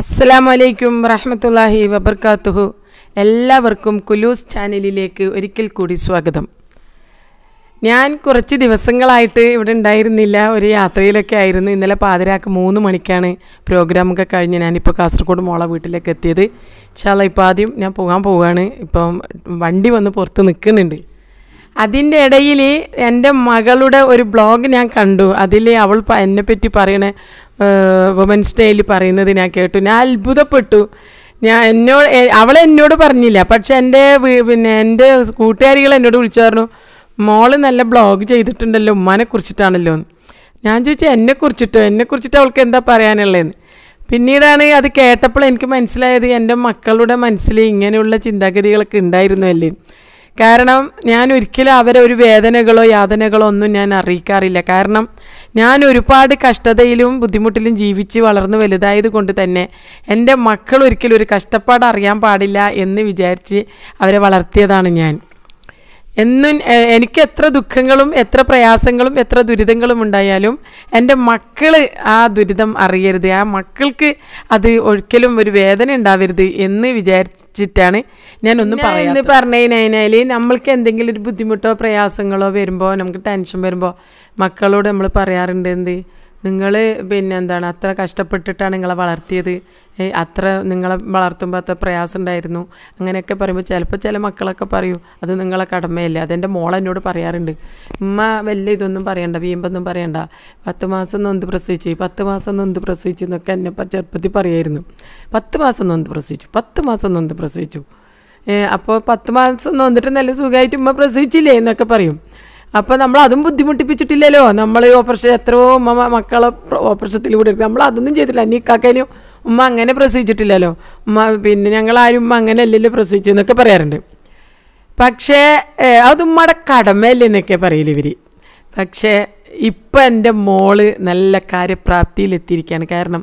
അസ്സാമലൈക്കും വറഹമത്തല്ലാഹി വബർക്കാത്തുഹു എല്ലാവർക്കും കുലൂസ് ചാനലിലേക്ക് ഒരിക്കൽ കൂടി സ്വാഗതം ഞാൻ കുറച്ച് ദിവസങ്ങളായിട്ട് ഇവിടെ ഉണ്ടായിരുന്നില്ല ഒരു യാത്രയിലൊക്കെ ആയിരുന്നു ഇന്നലെ പാതിരാക്ക് മൂന്ന് മണിക്കാണ് പ്രോഗ്രാമൊക്കെ കഴിഞ്ഞ് ഞാനിപ്പോൾ കാസർഗോഡ് മോള വീട്ടിലേക്ക് എത്തിയത് ഇൻഷാല്ല ഇപ്പോൾ ആദ്യം ഞാൻ പോകാൻ പോവുകയാണ് ഇപ്പം വണ്ടി വന്ന് പുറത്ത് നിൽക്കുന്നുണ്ട് അതിൻ്റെ ഇടയിൽ എൻ്റെ മകളുടെ ഒരു ബ്ലോഗ് ഞാൻ കണ്ടു അതിൽ അവൾ എന്നെപ്പറ്റി പറയണേ വുമൻസ് ഡേയിൽ പറയുന്നത് ഞാൻ കേട്ടു ഞാൻ അത്ഭുതപ്പെട്ടു ഞാൻ എന്നോട് അവൾ എന്നോട് പറഞ്ഞില്ല പക്ഷെ എൻ്റെ പിന്നെ എൻ്റെ കൂട്ടുകാരികൾ എന്നോട് വിളിച്ചായിരുന്നു പറഞ്ഞു മോള് നല്ല ബ്ലോഗ് ചെയ്തിട്ടുണ്ടല്ലോ ഉമ്മാനെ കുറിച്ചിട്ടാണല്ലോ എന്ന് ഞാൻ ചോദിച്ചാൽ എന്നെ കുറിച്ചിട്ടോ എന്നെ കുറിച്ചിട്ട് അവൾക്ക് എന്താ പറയാനുള്ളതെന്ന് പിന്നീടാണ് അത് കേട്ടപ്പോൾ എനിക്ക് മനസ്സിലായത് എൻ്റെ മക്കളുടെ മനസ്സിൽ ഇങ്ങനെയുള്ള ചിന്താഗതികളൊക്കെ ഉണ്ടായിരുന്നു അല്ലേ കാരണം ഞാൻ ഒരിക്കലും അവരെ ഒരു വേദനകളോ യാതനകളോ ഒന്നും ഞാൻ അറിയിക്കാറില്ല കാരണം ഞാൻ ഒരുപാട് കഷ്ടതയിലും ബുദ്ധിമുട്ടിലും ജീവിച്ച് വളർന്നു വലുതായത് കൊണ്ട് തന്നെ എൻ്റെ മക്കൾ ഒരിക്കലും ഒരു കഷ്ടപ്പാട് അറിയാൻ പാടില്ല എന്ന് വിചാരിച്ച് അവരെ വളർത്തിയതാണ് ഞാൻ എന്നും എനിക്ക് എത്ര ദുഃഖങ്ങളും എത്ര പ്രയാസങ്ങളും എത്ര ദുരിതങ്ങളും ഉണ്ടായാലും എൻ്റെ മക്കൾ ആ ദുരിതം അറിയരുത് ആ മക്കൾക്ക് അത് ഒരിക്കലും ഒരു വേദന ഉണ്ടാവരുത് എന്ന് വിചാരിച്ചിട്ടാണ് ഞാനൊന്നും പറയുന്നത് പറഞ്ഞു കഴിഞ്ഞാൽ നമ്മൾക്ക് എന്തെങ്കിലും ഒരു ബുദ്ധിമുട്ടോ പ്രയാസങ്ങളോ വരുമ്പോൾ നമുക്ക് ടെൻഷൻ വരുമ്പോൾ മക്കളോട് നമ്മൾ പറയാറുണ്ട് എന്ത് നിങ്ങൾ പിന്നെ എന്താണ് അത്ര കഷ്ടപ്പെട്ടിട്ടാണ് നിങ്ങളെ വളർത്തിയത് അത്ര നിങ്ങളെ വളർത്തുമ്പോൾ അത്ര പ്രയാസം ഉണ്ടായിരുന്നു അങ്ങനെയൊക്കെ പറയുമ്പോൾ ചിലപ്പോൾ ചില മക്കളൊക്കെ പറയും അത് നിങ്ങളെ കടമയല്ല അതെൻ്റെ മോൾ എന്നോട് പറയാറുണ്ട് ഉമ്മ വലിയ ഇതൊന്നും പറയണ്ട വീമ്പൊന്നും പറയണ്ട പത്ത് മാസം എന്ത് പ്രസവിച്ചു പത്ത് മാസം എന്ത് പ്രസവിച്ചു എന്നൊക്കെ എന്നെ ചെറുപ്പത്തിൽ പറയായിരുന്നു പത്ത് മാസം എന്ത് പ്രസവിച്ചു പത്ത് മാസം എന്ത് പ്രസവിച്ചു അപ്പോൾ പത്ത് മാസം വന്നിട്ട് നല്ല സുഖമായിട്ട് ഉമ്മ പ്രസവിച്ചില്ലേ എന്നൊക്കെ പറയും അപ്പോൾ നമ്മൾ അതും ബുദ്ധിമുട്ടിപ്പിച്ചിട്ടില്ലല്ലോ നമ്മൾ ഓപ്പറേഷൻ എത്രയോ ഉമ്മ മക്കളെ ഓപ്പറേഷത്തിലൂടെ എടുക്കും നമ്മൾ അതൊന്നും ചെയ്തില്ല അന്നീക്കാക്കയിലും ഉമ്മ അങ്ങനെ പ്രസവിച്ചിട്ടില്ലല്ലോ ഉമ്മ പിന്നെ ഞങ്ങളാരും ഉമ്മ അങ്ങനെ അല്ലല്ലോ പ്രസവിച്ചു എന്നൊക്കെ പറയാറുണ്ട് പക്ഷേ അതുമ്മയുടെ ഉമ്മയുടെ കടമയല്ലേ എന്നൊക്കെ പറയില്ല ഇവർ പക്ഷേ ഇപ്പം എൻ്റെ മോള് നല്ല കാര്യപ്രാപ്തിയിലെത്തിയിരിക്കുകയാണ് കാരണം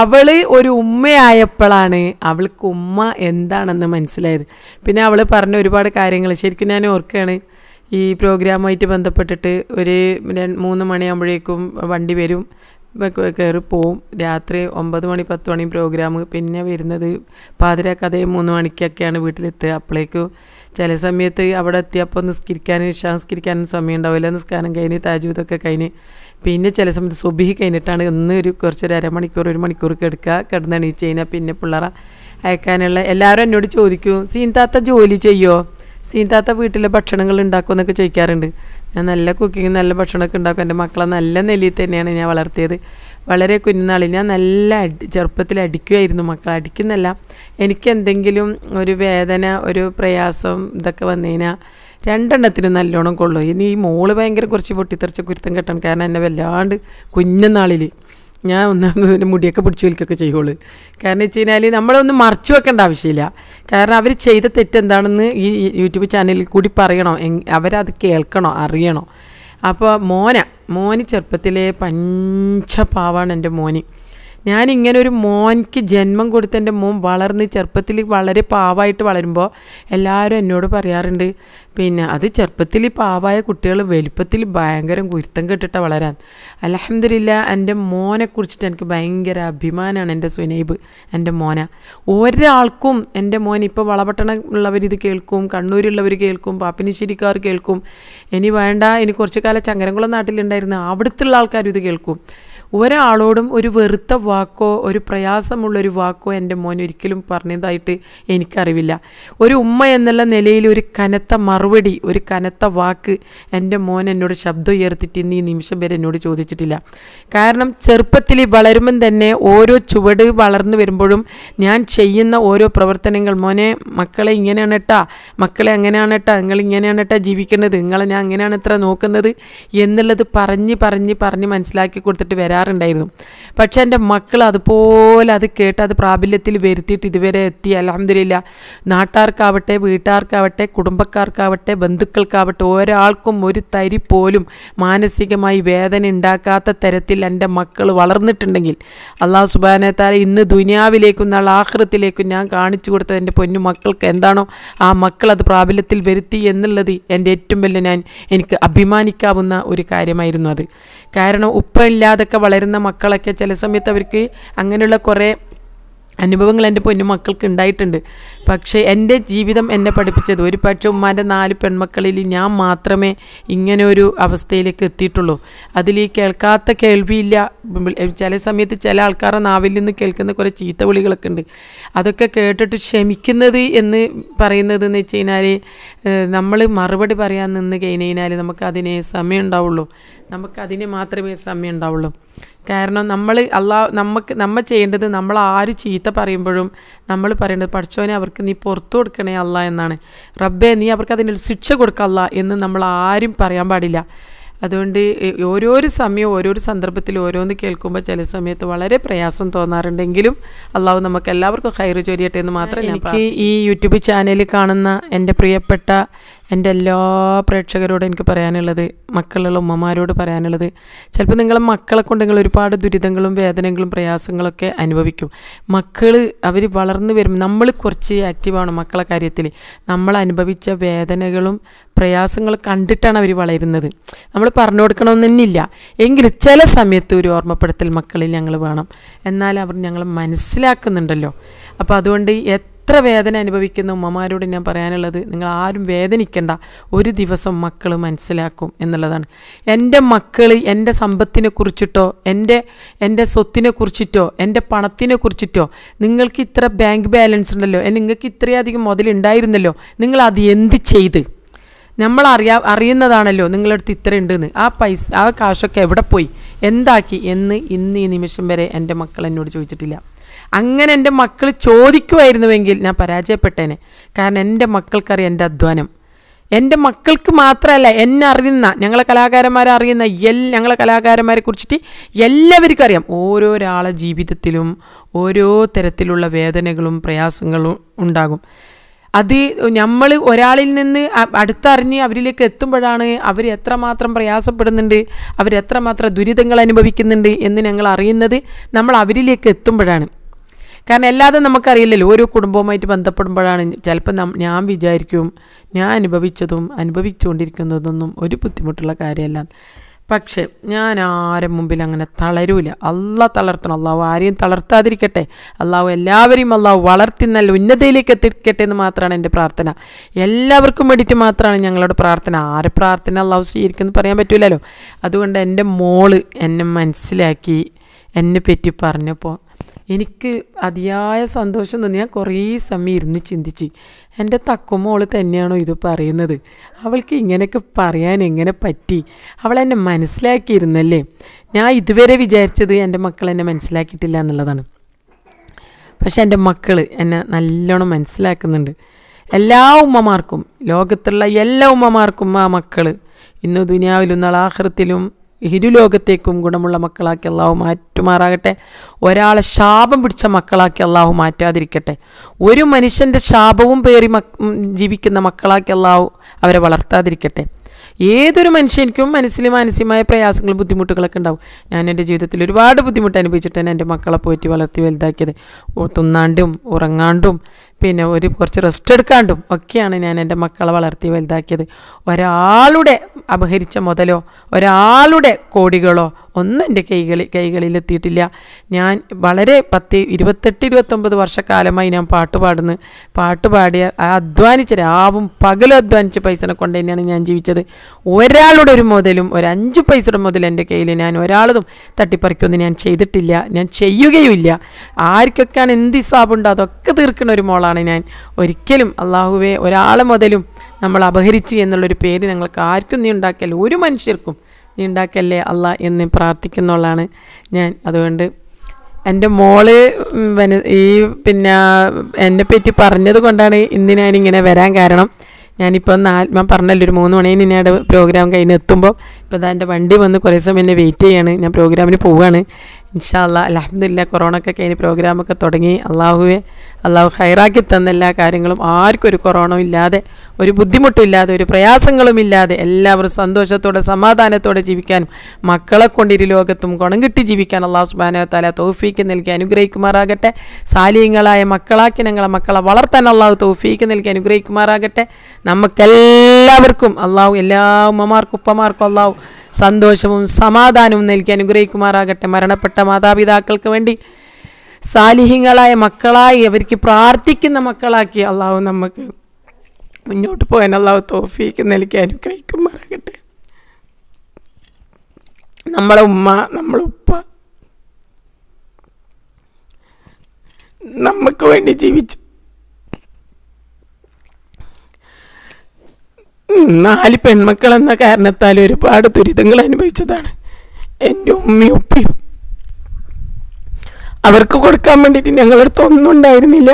അവൾ ഒരു ഉമ്മയായപ്പോഴാണ് അവൾക്ക് ഉമ്മ എന്താണെന്ന് മനസ്സിലായത് പിന്നെ അവൾ പറഞ്ഞ ഒരുപാട് കാര്യങ്ങൾ ശരിക്കും ഞാൻ ഓർക്കുകയാണ് ഈ പ്രോഗ്രാമായിട്ട് ബന്ധപ്പെട്ടിട്ട് ഒരു മൂന്ന് മണിയാകുമ്പോഴേക്കും വണ്ടി വരും കയറി പോവും രാത്രി ഒമ്പത് മണി പത്ത് മണി പ്രോഗ്രാം പിന്നെ വരുന്നത് പാതിര കഥയെ മൂന്ന് മണിക്കൊക്കെയാണ് വീട്ടിലെത്തുക അപ്പോഴേക്കും ചില സമയത്ത് അവിടെ എത്തിയപ്പോൾ നിസ്കരിക്കാനും നിസ്കരിക്കാനും സമയം ഉണ്ടാവില്ല നിസ്കാരം കഴിഞ്ഞ് താജൂതൊക്കെ കഴിഞ്ഞ് പിന്നെ ചില സമയത്ത് സുബി കഴിഞ്ഞിട്ടാണ് ഇന്ന് ഒരു കുറച്ചൊരു അരമണിക്കൂർ ഒരു മണിക്കൂർ കിടക്കുക കിടന്നണീച്ച് കഴിഞ്ഞാൽ പിന്നെ പിള്ളേരെ അയക്കാനുള്ള എല്ലാവരും എന്നോട് ചോദിക്കും സീൻ താത്ത ജോലി ചെയ്യുമോ സീതാത്ത വീട്ടിൽ ഭക്ഷണങ്ങൾ ഉണ്ടാക്കുമെന്നൊക്കെ ചോദിക്കാറുണ്ട് ഞാൻ നല്ല കുക്കിങ് നല്ല ഭക്ഷണമൊക്കെ ഉണ്ടാക്കും എൻ്റെ മക്കളെ നല്ല നിലയിൽ തന്നെയാണ് ഞാൻ വളർത്തിയത് വളരെ കുഞ്ഞുനാളിൽ ഞാൻ നല്ല അടി ചെറുപ്പത്തിൽ അടിക്കുമായിരുന്നു മക്കളെ അടിക്കുന്നല്ല എനിക്ക് എന്തെങ്കിലും ഒരു വേദന ഒരു പ്രയാസം ഇതൊക്കെ വന്നു കഴിഞ്ഞാൽ രണ്ടെണ്ണത്തിന് നല്ലോണം കൊള്ളും ഇനി ഈ മോള് ഭയങ്കര കുറച്ച് പൊട്ടിത്തെറിച്ച കുരുത്തം കെട്ടണം കാരണം എന്നെ വല്ലാണ്ട് കുഞ്ഞുനാളിൽ ഞാൻ ഒന്ന് മുടിയൊക്കെ പിടിച്ചു വലിക്കൊക്കെ ചെയ്യുള്ളൂ കാരണം വെച്ച് കഴിഞ്ഞാൽ നമ്മളൊന്നും മറച്ചു വെക്കേണ്ട ആവശ്യമില്ല കാരണം അവർ ചെയ്ത തെറ്റെന്താണെന്ന് ഈ യൂട്യൂബ് ചാനലിൽ കൂടി പറയണോ അവരത് കേൾക്കണോ അറിയണോ അപ്പോൾ മോന മോന് ചെറുപ്പത്തിലെ പാവാണ് എൻ്റെ മോന് ഞാൻ ഇങ്ങനെ ഒരു മോൻക്ക് ജന്മം കൊടുത്ത എൻ്റെ മോൻ വളർന്ന് ചെറുപ്പത്തിൽ വളരെ പാവമായിട്ട് വളരുമ്പോൾ എല്ലാവരും എന്നോട് പറയാറുണ്ട് പിന്നെ അത് ചെറുപ്പത്തിൽ പാവമായ കുട്ടികൾ വലുപ്പത്തിൽ ഭയങ്കര കുരുത്തം കെട്ടിട്ട വളരാൻ അലഹമില്ല എൻ്റെ മോനെക്കുറിച്ചിട്ട് എനിക്ക് ഭയങ്കര അഭിമാനമാണ് എൻ്റെ സുനൈബ് എൻ്റെ മോന ഒരാൾക്കും എൻ്റെ മോൻ ഇപ്പോൾ വളപട്ടണമുള്ളവർ ഉള്ളവർ ഇത് കേൾക്കും കണ്ണൂരുള്ളവർ കേൾക്കും പാപ്പിനിശ്ശേരിക്കാർ കേൾക്കും ഇനി വേണ്ട ഇനി കുറച്ച് കാലം ചങ്ങരംകുളം നാട്ടിലുണ്ടായിരുന്നു അവിടുത്തെ ആൾക്കാരും ഇത് കേൾക്കും ഒരാളോടും ഒരു വെറുത്ത വാക്കോ ഒരു പ്രയാസമുള്ളൊരു വാക്കോ എൻ്റെ മോൻ ഒരിക്കലും പറഞ്ഞതായിട്ട് എനിക്കറിവില്ല ഒരു ഉമ്മ എന്നുള്ള നിലയിൽ ഒരു കനത്ത മറുപടി ഒരു കനത്ത വാക്ക് എൻ്റെ മോൻ എന്നോട് ശബ്ദം ഉയർത്തിട്ട് ഇന്ന് ഈ നിമിഷം വരെ എന്നോട് ചോദിച്ചിട്ടില്ല കാരണം ചെറുപ്പത്തിൽ വളരുമ്പം തന്നെ ഓരോ ചുവട് വളർന്നു വരുമ്പോഴും ഞാൻ ചെയ്യുന്ന ഓരോ പ്രവർത്തനങ്ങൾ മോനെ മക്കളെ ഇങ്ങനെയാണ് കേട്ടാ മക്കളെ അങ്ങനെയാണ് കേട്ടാ നിങ്ങൾ ഇങ്ങനെയാണ് കേട്ടാ ജീവിക്കുന്നത് നിങ്ങളെ ഞാൻ അങ്ങനെയാണ് ഇത്ര നോക്കുന്നത് എന്നുള്ളത് പറഞ്ഞ് പറഞ്ഞ് പറഞ്ഞ് മനസ്സിലാക്കി കൊടുത്തിട്ട് വരാം വരാറുണ്ടായിരുന്നു പക്ഷേ എൻ്റെ മക്കൾ അതുപോലെ അത് കേട്ട് അത് പ്രാബല്യത്തിൽ വരുത്തിയിട്ട് ഇതുവരെ എത്തി അലഹമില്ല നാട്ടാർക്കാവട്ടെ വീട്ടുകാർക്കാവട്ടെ കുടുംബക്കാർക്കാവട്ടെ ബന്ധുക്കൾക്കാവട്ടെ ഒരാൾക്കും ഒരു തരി പോലും മാനസികമായി വേദന ഉണ്ടാക്കാത്ത തരത്തിൽ എൻ്റെ മക്കൾ വളർന്നിട്ടുണ്ടെങ്കിൽ അള്ളാഹു സുബാനത്താല ഇന്ന് ദുനിയാവിലേക്കും നാളെ ആഹൃത്തിലേക്കും ഞാൻ കാണിച്ചു കൊടുത്തത് എൻ്റെ പൊന്നു മക്കൾക്ക് എന്താണോ ആ മക്കൾ അത് പ്രാബല്യത്തിൽ വരുത്തി എന്നുള്ളത് എൻ്റെ ഏറ്റവും വലിയ ഞാൻ എനിക്ക് അഭിമാനിക്കാവുന്ന ഒരു കാര്യമായിരുന്നു അത് കാരണം ഉപ്പ ഇല്ലാതൊക്കെ വളരുന്ന മക്കളൊക്കെ ചില സമയത്ത് അവർക്ക് അങ്ങനെയുള്ള കുറേ അനുഭവങ്ങൾ എൻ്റെ പൊന്നു മക്കൾക്ക് ഉണ്ടായിട്ടുണ്ട് പക്ഷേ എൻ്റെ ജീവിതം എന്നെ പഠിപ്പിച്ചത് ഒരു പക്ഷേ ഉമ്മാൻ്റെ നാല് പെൺമക്കളിൽ ഞാൻ മാത്രമേ ഇങ്ങനെ ഒരു അവസ്ഥയിലേക്ക് എത്തിയിട്ടുള്ളൂ അതിൽ ഈ കേൾക്കാത്ത കേൾവിയില്ല ചില സമയത്ത് ചില ആൾക്കാരുടെ നാവിൽ നിന്ന് കേൾക്കുന്ന കുറേ ചീത്ത വിളികളൊക്കെ ഉണ്ട് അതൊക്കെ കേട്ടിട്ട് ക്ഷമിക്കുന്നത് എന്ന് പറയുന്നത് എന്ന് വെച്ച് കഴിഞ്ഞാൽ നമ്മൾ മറുപടി പറയാൻ നിന്ന് കഴിഞ്ഞ് കഴിഞ്ഞാൽ നമുക്കതിനെ സമയം ഉണ്ടാവുള്ളൂ നമുക്കതിനെ മാത്രമേ സമയം ഉണ്ടാവുള്ളൂ കാരണം നമ്മൾ അള്ളാ നമുക്ക് നമ്മൾ ചെയ്യേണ്ടത് നമ്മൾ ആര് ചീത്ത പറയുമ്പോഴും നമ്മൾ പറയേണ്ടത് പഠിച്ചോനെ അവർക്ക് നീ പുറത്തു കൊടുക്കണേ അല്ല എന്നാണ് റബ്ബെ നീ അവർക്ക് അതിനൊരു ശിക്ഷ കൊടുക്കല്ല എന്ന് നമ്മൾ ആരും പറയാൻ പാടില്ല അതുകൊണ്ട് ഓരോരോ സമയം ഓരോരോ സന്ദർഭത്തിൽ ഓരോന്ന് കേൾക്കുമ്പോൾ ചില സമയത്ത് വളരെ പ്രയാസം തോന്നാറുണ്ടെങ്കിലും അള്ളാഹു നമുക്ക് എല്ലാവർക്കും ഹൈറ് ചൊരിയട്ടെ എന്ന് മാത്രമല്ല എനിക്ക് ഈ യൂട്യൂബ് ചാനലിൽ കാണുന്ന എൻ്റെ പ്രിയപ്പെട്ട എൻ്റെ എല്ലാ പ്രേക്ഷകരോടും എനിക്ക് പറയാനുള്ളത് മക്കളുള്ള ഉമ്മമാരോട് പറയാനുള്ളത് ചിലപ്പോൾ നിങ്ങളെ മക്കളെ കൊണ്ട് നിങ്ങൾ ഒരുപാട് ദുരിതങ്ങളും വേദനകളും പ്രയാസങ്ങളൊക്കെ അനുഭവിക്കും മക്കൾ അവർ വളർന്നു വരും നമ്മൾ കുറച്ച് ആക്റ്റീവാണ് മക്കളെ കാര്യത്തിൽ നമ്മൾ അനുഭവിച്ച വേദനകളും പ്രയാസങ്ങൾ കണ്ടിട്ടാണ് അവർ വളരുന്നത് നമ്മൾ പറഞ്ഞു കൊടുക്കണമെന്നില്ല എങ്കിലും ചില സമയത്ത് ഒരു ഓർമ്മപ്പെടുത്തൽ മക്കളിൽ ഞങ്ങൾ വേണം എന്നാൽ അവർ ഞങ്ങൾ മനസ്സിലാക്കുന്നുണ്ടല്ലോ അപ്പോൾ അതുകൊണ്ട് എത്ര വേദന അനുഭവിക്കുന്ന ഉമ്മമാരോട് ഞാൻ പറയാനുള്ളത് നിങ്ങൾ ആരും വേദനിക്കേണ്ട ഒരു ദിവസം മക്കൾ മനസ്സിലാക്കും എന്നുള്ളതാണ് എൻ്റെ മക്കൾ എൻ്റെ സമ്പത്തിനെ കുറിച്ചിട്ടോ എൻ്റെ എൻ്റെ സ്വത്തിനെ കുറിച്ചിട്ടോ എൻ്റെ പണത്തിനെ കുറിച്ചിട്ടോ നിങ്ങൾക്ക് ഇത്ര ബാങ്ക് ബാലൻസ് ഉണ്ടല്ലോ നിങ്ങൾക്ക് ഇത്രയധികം മുതലുണ്ടായിരുന്നല്ലോ നിങ്ങൾ അത് എന്ത് ചെയ്ത് നമ്മൾ അറിയാ അറിയുന്നതാണല്ലോ അടുത്ത് ഇത്ര ഉണ്ടെന്ന് ആ പൈസ ആ കാശൊക്കെ എവിടെ പോയി എന്താക്കി എന്ന് ഇന്ന് ഈ നിമിഷം വരെ എൻ്റെ മക്കൾ എന്നോട് ചോദിച്ചിട്ടില്ല അങ്ങനെ എൻ്റെ മക്കൾ ചോദിക്കുമായിരുന്നുവെങ്കിൽ ഞാൻ പരാജയപ്പെട്ടേനെ കാരണം എൻ്റെ മക്കൾക്കറിയാം എൻ്റെ അധ്വാനം എൻ്റെ മക്കൾക്ക് മാത്രമല്ല എന്നെ അറിയുന്ന ഞങ്ങളെ കലാകാരന്മാരെ അറിയുന്ന എൽ ഞങ്ങളെ കലാകാരന്മാരെ കുറിച്ചിട്ട് എല്ലാവർക്കും അറിയാം ഓരോരാളെ ജീവിതത്തിലും ഓരോ തരത്തിലുള്ള വേദനകളും പ്രയാസങ്ങളും ഉണ്ടാകും അത് നമ്മൾ ഒരാളിൽ നിന്ന് അടുത്തറിഞ്ഞ് അവരിലേക്ക് എത്തുമ്പോഴാണ് അവർ എത്രമാത്രം പ്രയാസപ്പെടുന്നുണ്ട് അവരെത്രമാത്രം ദുരിതങ്ങൾ അനുഭവിക്കുന്നുണ്ട് എന്ന് ഞങ്ങൾ അറിയുന്നത് നമ്മൾ അവരിലേക്ക് എത്തുമ്പോഴാണ് കാരണം അല്ലാതെ നമുക്കറിയില്ലല്ലോ ഓരോ കുടുംബവുമായിട്ട് ബന്ധപ്പെടുമ്പോഴാണ് ചിലപ്പോൾ ഞാൻ വിചാരിക്കും ഞാൻ അനുഭവിച്ചതും അനുഭവിച്ചുകൊണ്ടിരിക്കുന്നതൊന്നും ഒരു ബുദ്ധിമുട്ടുള്ള കാര്യമല്ല പക്ഷേ ഞാൻ ആരും മുമ്പിൽ അങ്ങനെ തളരൂല അള്ളാഹ് തളർത്തണം അള്ളാഹു ആരെയും തളർത്താതിരിക്കട്ടെ അള്ളാഹു എല്ലാവരെയും അള്ളാഹു വളർത്തി നല്ല ഉന്നതയിലേക്ക് എത്തിക്കട്ടെ എന്ന് മാത്രമാണ് എൻ്റെ പ്രാർത്ഥന എല്ലാവർക്കും വേണ്ടിയിട്ട് മാത്രമാണ് ഞങ്ങളുടെ പ്രാർത്ഥന ആരെ പ്രാർത്ഥന അള്ളാഹു സ്വീകരിക്കുമെന്ന് പറയാൻ പറ്റൂലല്ലോ അതുകൊണ്ട് എൻ്റെ മോള് എന്നെ മനസ്സിലാക്കി എന്നെ പറ്റി പറഞ്ഞപ്പോൾ എനിക്ക് അതിയായ സന്തോഷം തന്നെ ഞാൻ കുറേ സമയം ഇരുന്ന് ചിന്തിച്ച് എൻ്റെ തക്കുമോൾ തന്നെയാണോ ഇത് പറയുന്നത് അവൾക്ക് ഇങ്ങനെയൊക്കെ പറയാൻ എങ്ങനെ പറ്റി അവൾ എന്നെ മനസ്സിലാക്കിയിരുന്നല്ലേ ഞാൻ ഇതുവരെ വിചാരിച്ചത് എൻ്റെ മക്കൾ എന്നെ മനസ്സിലാക്കിയിട്ടില്ല എന്നുള്ളതാണ് പക്ഷെ എൻ്റെ മക്കൾ എന്നെ നല്ലോണം മനസ്സിലാക്കുന്നുണ്ട് എല്ലാ ഉമ്മമാർക്കും ലോകത്തുള്ള എല്ലാ ഉമ്മമാർക്കും ആ മക്കൾ ഇന്ന് ദുനിയാവിലും നാളെ ഇരു ലോകത്തേക്കും ഗുണമുള്ള മക്കളാക്കി അള്ളാഹു മാറ്റുമാറാകട്ടെ ഒരാളെ ശാപം പിടിച്ച മക്കളാക്കി അള്ളാഹു മാറ്റാതിരിക്കട്ടെ ഒരു മനുഷ്യൻ്റെ ശാപവും പേറി ജീവിക്കുന്ന മക്കളാക്കി അള്ളാഹു അവരെ വളർത്താതിരിക്കട്ടെ ഏതൊരു മനുഷ്യനിക്കും മനസ്സിൽ മാനസികമായ പ്രയാസങ്ങളും ബുദ്ധിമുട്ടുകളൊക്കെ ഉണ്ടാവും ഞാൻ എൻ്റെ ജീവിതത്തിൽ ഒരുപാട് ബുദ്ധിമുട്ട് അനുഭവിച്ചിട്ടാണ് എൻ്റെ മക്കളെ പോയിട്ട് വളർത്തി വലുതാക്കിയത് തിന്നാണ്ടും ഉറങ്ങാണ്ടും പിന്നെ ഒരു കുറച്ച് റെസ്റ്റ് എടുക്കാണ്ടും ഒക്കെയാണ് ഞാൻ എൻ്റെ മക്കളെ വളർത്തി വലുതാക്കിയത് ഒരാളുടെ അപഹരിച്ച മുതലോ ഒരാളുടെ കോടികളോ ഒന്നും എൻ്റെ കൈകളിൽ കൈകളിലെത്തിയിട്ടില്ല ഞാൻ വളരെ പത്ത് ഇരുപത്തെട്ട് ഇരുപത്തൊമ്പത് വർഷക്കാലമായി ഞാൻ പാട്ട് പാടുന്നു പാട്ട് പാടിയ അധ്വാനിച്ച രാവും പകലും അധ്വാനിച്ച പൈസനെ കൊണ്ട് തന്നെയാണ് ഞാൻ ജീവിച്ചത് ഒരാളുടെ ഒരു മുതലും ഒരു അഞ്ച് പൈസയുടെ മുതൽ എൻ്റെ കയ്യിൽ ഞാൻ ഒരാളതും തട്ടിപ്പറിക്കൊന്നും ഞാൻ ചെയ്തിട്ടില്ല ഞാൻ ചെയ്യുകയുമില്ല ആർക്കൊക്കെയാണ് എന്ത് ഹിസാബുണ്ടോ അതൊക്കെ തീർക്കുന്ന ഒരു മോളാണ് ഞാൻ ഒരിക്കലും അള്ളാഹുവേ ഒരാളെ മുതലും നമ്മൾ അപഹരിച്ചു എന്നുള്ളൊരു പേര് ഞങ്ങൾക്ക് ആർക്കും നീ ഉണ്ടാക്കിയാൽ ഒരു മനുഷ്യർക്കും നീ ഉണ്ടാക്കല്ലേ അല്ല എന്ന് പ്രാർത്ഥിക്കുന്നുള്ളതാണ് ഞാൻ അതുകൊണ്ട് എൻ്റെ മോള് പിന്നെ ഈ പിന്നെ എന്നെ പറ്റി പറഞ്ഞത് കൊണ്ടാണ് ഇന്ന് ഞാനിങ്ങനെ വരാൻ കാരണം ഞാനിപ്പോൾ നാല് ആത്മാ പറഞ്ഞല്ലോ ഒരു മൂന്ന് മണി നിന്നയുടെ പ്രോഗ്രാം കഴിഞ്ഞ് എത്തുമ്പോൾ ഇപ്പോൾ എൻ്റെ വണ്ടി വന്ന് കുറേ സമയം എന്നെ വെയിറ്റ് ചെയ്യാണ് ഞാൻ പ്രോഗ്രാമിന് പോവുകയാണ് ഇൻഷാല്ല അലഹമില്ല ഒക്കെ കഴിഞ്ഞ് പ്രോഗ്രാമൊക്കെ തുടങ്ങി അള്ളാഹുവെ അള്ളാഹു ഹൈറാക്കി തന്ന എല്ലാ കാര്യങ്ങളും ആർക്കും ഒരു കൊറോണ ഇല്ലാതെ ഒരു ബുദ്ധിമുട്ടില്ലാതെ ഒരു പ്രയാസങ്ങളും ഇല്ലാതെ എല്ലാവരും സന്തോഷത്തോടെ സമാധാനത്തോടെ ജീവിക്കാനും മക്കളെ കൊണ്ടിരു ലോകത്തും കുണം കിട്ടി ജീവിക്കാൻ അള്ളാഹു സുബാനോ താല തൗഫീക്ക് നൽകി അനുഗ്രഹിക്കുമാറാകട്ടെ സാലിഹങ്ങളായ മക്കളാക്കി ഞങ്ങളെ മക്കളെ വളർത്താൻ അള്ളാഹു തോഫീക്ക് നൽകി അനുഗ്രഹിക്കുമാറാകട്ടെ നമുക്കെല്ലാവർക്കും അള്ളാഹു എല്ലാ ഉമ്മമാർക്കും ഉപ്പമാർക്കും അള്ളാഹു സന്തോഷവും സമാധാനവും നൽകി അനുഗ്രഹിക്കുമാറാകട്ടെ മരണപ്പെട്ട മാതാപിതാക്കൾക്ക് വേണ്ടി സാലിഹ്യങ്ങളായ മക്കളായി അവർക്ക് പ്രാർത്ഥിക്കുന്ന മക്കളാക്കി അള്ളാഹു നമുക്ക് മുന്നോട്ട് പോകാൻ അള്ളാഹു തോഫിക്ക് നൽകി അനുഗ്രഹിക്കുമാറാകട്ടെ നമ്മളെ ഉമ്മ നമ്മളെ ഉപ്പ നമുക്ക് വേണ്ടി ജീവിച്ചു നാല് പെൺമക്കൾ എന്ന കാരണത്താൽ ഒരുപാട് ദുരിതങ്ങൾ അനുഭവിച്ചതാണ് എൻ്റെ ഉമ്മയും ഉപ്പയും അവർക്ക് കൊടുക്കാൻ വേണ്ടിയിട്ട് ഞങ്ങളടുത്ത് ഒന്നും ഉണ്ടായിരുന്നില്ല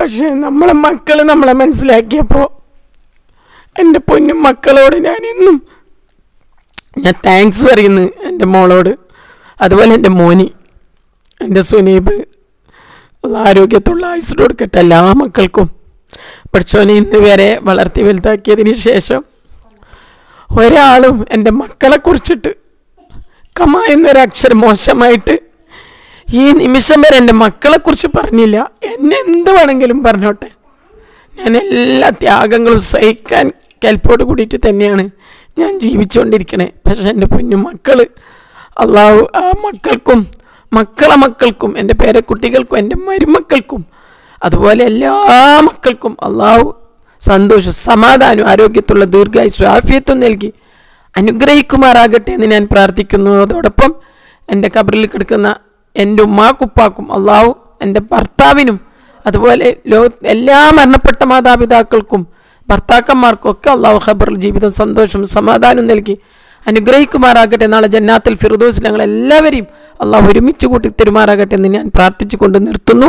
പക്ഷേ നമ്മളെ മക്കൾ നമ്മളെ മനസ്സിലാക്കിയപ്പോൾ എൻ്റെ പൊന്നും മക്കളോട് ഞാൻ ഇന്നും ഞാൻ താങ്ക്സ് പറയുന്നു എൻ്റെ മോളോട് അതുപോലെ എൻ്റെ മോനി എൻ്റെ സുനീബ് ആരോഗ്യത്തുള്ള ആയുസ് കൊടുക്കട്ടെ എല്ലാ മക്കൾക്കും പഠിച്ചോനെ ഇന്ന് വരെ വളർത്തി വലുതാക്കിയതിന് ശേഷം ഒരാളും എൻ്റെ മക്കളെ കുറിച്ചിട്ട് കമ മോശമായിട്ട് ഈ നിമിഷം വരെ എൻ്റെ മക്കളെക്കുറിച്ച് പറഞ്ഞില്ല എന്നെ എന്ത് വേണമെങ്കിലും പറഞ്ഞോട്ടെ ഞാൻ എല്ലാ ത്യാഗങ്ങളും സഹിക്കാൻ കൽപ്പോട് കൂടിയിട്ട് തന്നെയാണ് ഞാൻ ജീവിച്ചുകൊണ്ടിരിക്കണേ പക്ഷെ എൻ്റെ പൊന്നു മക്കൾ അള്ളാഹു ആ മക്കൾക്കും മക്കളെ മക്കൾക്കും എൻ്റെ പേരക്കുട്ടികൾക്കും എൻ്റെ മരുമക്കൾക്കും അതുപോലെ എല്ലാ മക്കൾക്കും അള്ളാഹു സന്തോഷവും സമാധാനവും ആരോഗ്യത്തുള്ള ദീർഘായുസ് ആഫിയത്വം നൽകി അനുഗ്രഹിക്കുമാറാകട്ടെ എന്ന് ഞാൻ പ്രാർത്ഥിക്കുന്നു അതോടൊപ്പം എൻ്റെ കബറിൽ കിടക്കുന്ന എൻ്റെ ഉമ്മാക്കുപ്പാക്കും അള്ളാഹു എൻ്റെ ഭർത്താവിനും അതുപോലെ ലോ എല്ലാ മരണപ്പെട്ട മാതാപിതാക്കൾക്കും ഭർത്താക്കന്മാർക്കും ഒക്കെ അള്ളാഹു ഖബറിൽ ജീവിതം സന്തോഷവും സമാധാനവും നൽകി അനുഗ്രഹിക്കുമാറാകട്ടെ നാളെ ജന്നാത്തിൽ ഫിറുദോസ് ഞങ്ങളെല്ലാവരെയും അള്ളാഹു ഒരുമിച്ച് കൂട്ടി തരുമാറാകട്ടെ എന്ന് ഞാൻ പ്രാർത്ഥിച്ചുകൊണ്ട് നിർത്തുന്നു